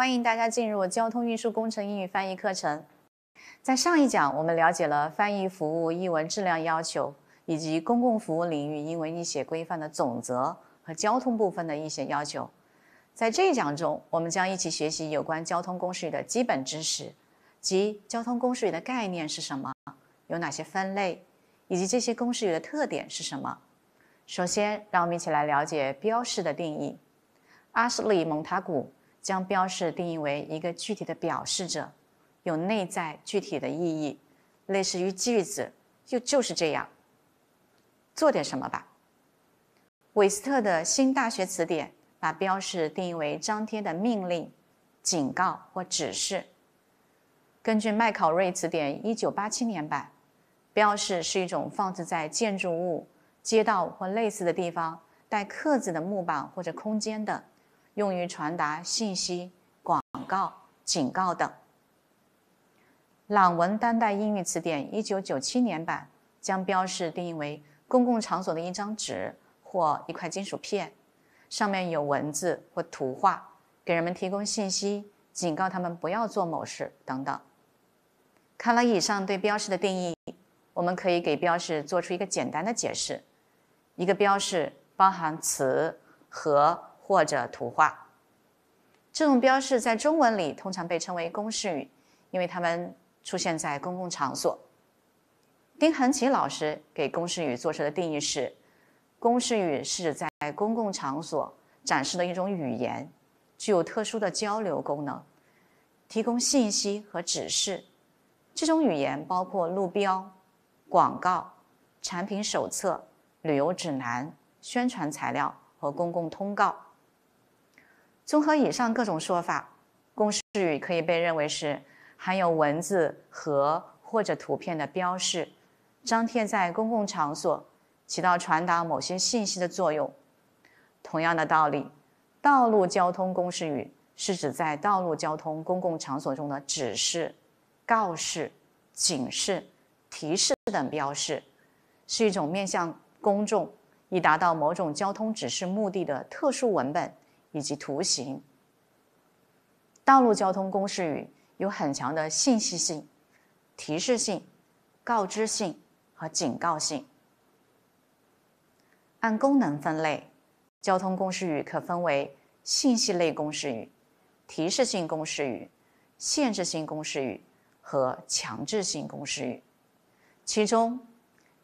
欢迎大家进入交通运输工程英语翻译课程。在上一讲，我们了解了翻译服务译文质量要求，以及公共服务领域英文译写规范的总则和交通部分的译写要求。在这一讲中，我们将一起学习有关交通公式的基本知识，及交通公式的概念是什么，有哪些分类，以及这些公式的特点是什么。首先，让我们一起来了解标识的定义。阿什利蒙塔古将标示定义为一个具体的表示者，有内在具体的意义，类似于句子，就就是这样。做点什么吧。韦斯特的新大学词典把标示定义为张贴的命令、警告或指示。根据麦考瑞词典1987年版，标示是一种放置在建筑物、街道或类似的地方带刻字的木板或者空间的。用于传达信息、广告、警告等。《朗文当代英语词典》1997年版将标示定义为公共场所的一张纸或一块金属片，上面有文字或图画，给人们提供信息，警告他们不要做某事等等。看了以上对标示的定义，我们可以给标示做出一个简单的解释：一个标示包含词和。或者图画，这种标示在中文里通常被称为公示语，因为它们出现在公共场所。丁恒奇老师给公示语做出的定义是：公示语是指在公共场所展示的一种语言，具有特殊的交流功能，提供信息和指示。这种语言包括路标、广告、产品手册、旅游指南、宣传材料和公共通告。综合以上各种说法，公示语可以被认为是含有文字和或者图片的标示，张贴在公共场所，起到传达某些信息的作用。同样的道理，道路交通公示语是指在道路交通公共场所中的指示、告示、警示、提示等标示，是一种面向公众以达到某种交通指示目的的特殊文本。以及图形。道路交通公示语有很强的信息性、提示性、告知性和警告性。按功能分类，交通公示语可分为信息类公示语、提示性公示语、限制性公示语和强制性公示语。其中，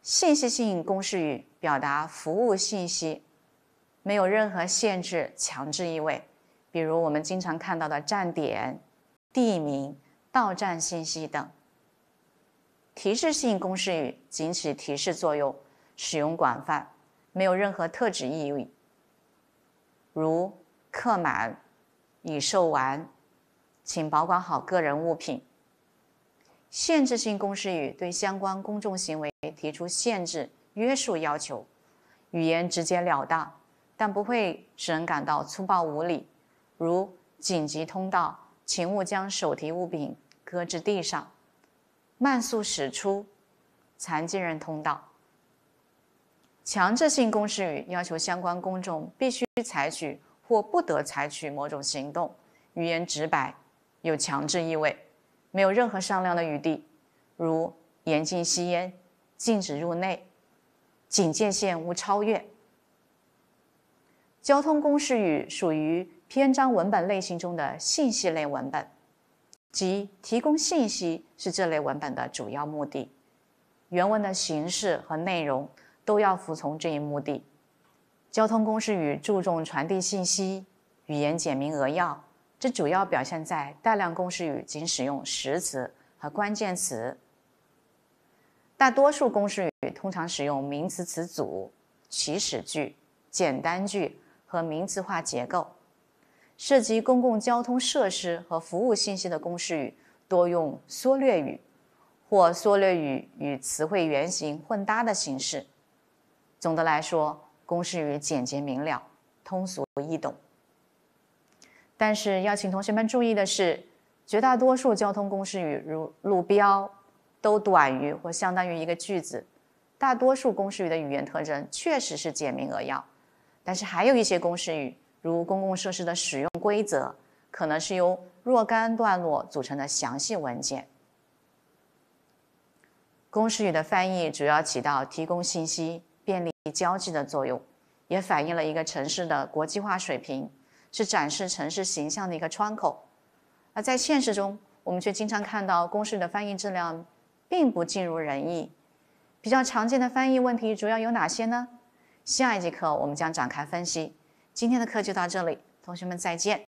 信息性公示语表达服务信息。没有任何限制、强制意味，比如我们经常看到的站点、地名、到站信息等。提示性公式语仅起提示作用，使用广泛，没有任何特指意味，如客满、已售完，请保管好个人物品。限制性公式语对相关公众行为提出限制、约束要求，语言直截了当。但不会使人感到粗暴无礼，如紧急通道，请勿将手提物品搁置地上，慢速驶出，残疾人通道。强制性公示语要求相关公众必须采取或不得采取某种行动，语言直白，有强制意味，没有任何商量的余地，如严禁吸烟，禁止入内，警戒线勿超越。交通公式语属于篇章文本类型中的信息类文本，即提供信息是这类文本的主要目的。原文的形式和内容都要服从这一目的。交通公式语注重传递信息，语言简明扼要，这主要表现在大量公式语仅使用实词和关键词。大多数公式语通常使用名词词组、祈使句、简单句。和名词化结构，涉及公共交通设施和服务信息的公式语多用缩略语，或缩略语与词汇原型混搭的形式。总的来说，公式语简洁明了，通俗易懂。但是要请同学们注意的是，绝大多数交通公式语如路标都短于或相当于一个句子。大多数公式语的语言特征确实是简明扼要。但是还有一些公式语，如公共设施的使用规则，可能是由若干段落组成的详细文件。公式语的翻译主要起到提供信息、便利交际的作用，也反映了一个城市的国际化水平，是展示城市形象的一个窗口。而在现实中，我们却经常看到公式的翻译质量并不尽如人意。比较常见的翻译问题主要有哪些呢？下一节课我们将展开分析。今天的课就到这里，同学们再见。